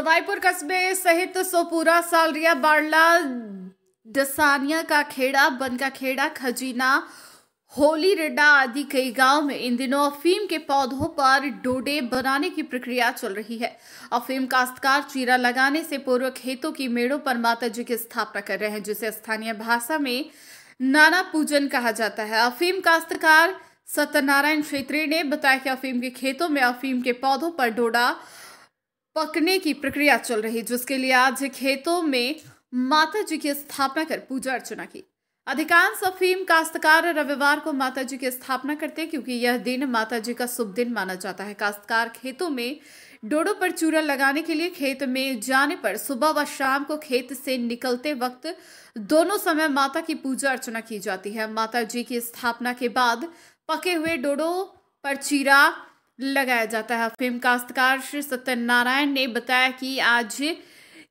सवाईपुर कस्बे सहित सोपुरा सालरिया बाड़ला डसानिया का खेड़ा बन का खेड़ा खजीना होली रड्डा आदि कई गांव में इन दिनों अफीम के पौधों पर डोडे बनाने की प्रक्रिया चल रही है अफीम काश्तकार चीरा लगाने से पूर्व खेतों की मेड़ों पर माता जी की स्थापना कर रहे हैं जिसे स्थानीय भाषा में नाना पूजन कहा जाता है अफीम काश्तकार सत्यनारायण क्षेत्री ने बताया कि अफीम के खेतों में अफीम के पौधों पर डोडा पकने की प्रक्रिया चल रही जिसके लिए आज खेतों में माता जी की स्थापना कर पूजा अर्चना की अधिकांश अफीम काश्तकार रविवार को माता जी की स्थापना करते हैं क्योंकि यह दिन माता जी का शुभ दिन माना जाता है काश्तकार खेतों में डोडो पर चूरा लगाने के लिए खेत में जाने पर सुबह व शाम को खेत से निकलते वक्त दोनों समय माता की पूजा अर्चना की जाती है माता जी की स्थापना के बाद पके हुए डोडो पर चीरा लगाया जाता है फिल्म काश्तकार श्री सत्यनारायण ने बताया कि आज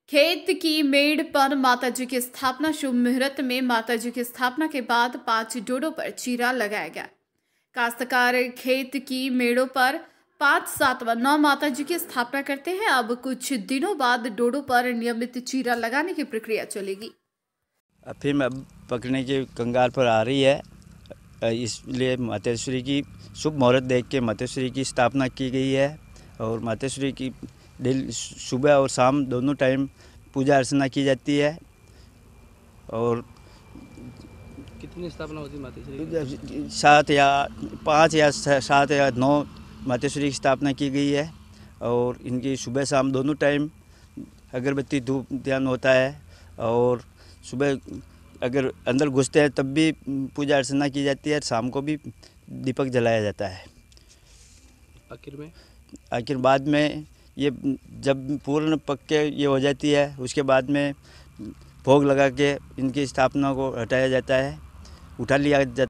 खेत की मेड़ पर माताजी की स्थापना शुभ मुहूर्त में माताजी की स्थापना के बाद पांच डोडो पर चीरा लगाया गया काश्तकार खेत की मेड़ों पर पांच सात व नौ माता जी की स्थापना करते हैं अब कुछ दिनों बाद डोडो पर नियमित चीरा लगाने की प्रक्रिया चलेगी अफीम अब पकड़ने के कंगाल पर आ रही है इसलिए मातेश्वरी की शुभ मुहूर्त देख के मातेश्वरी की स्थापना की गई है और मातेश्वरी की डेली सुबह और शाम दोनों टाइम पूजा अर्चना की जाती है और कितनी स्थापना होती मातेश्वरी सात या पाँच या सात या नौ मातेश्वरी की स्थापना की गई है और इनकी सुबह शाम दोनों टाइम अगरबत्ती धूप ध्यान होता है और सुबह अगर अंदर घुसते हैं तब भी पूजा अर्चना की जाती है शाम को भी दीपक जलाया जाता है आखिर में आखिर बाद में ये जब पूर्ण पक्के ये हो जाती है उसके बाद में भोग लगा के इनकी स्थापना को हटाया जाता है उठा लिया जाता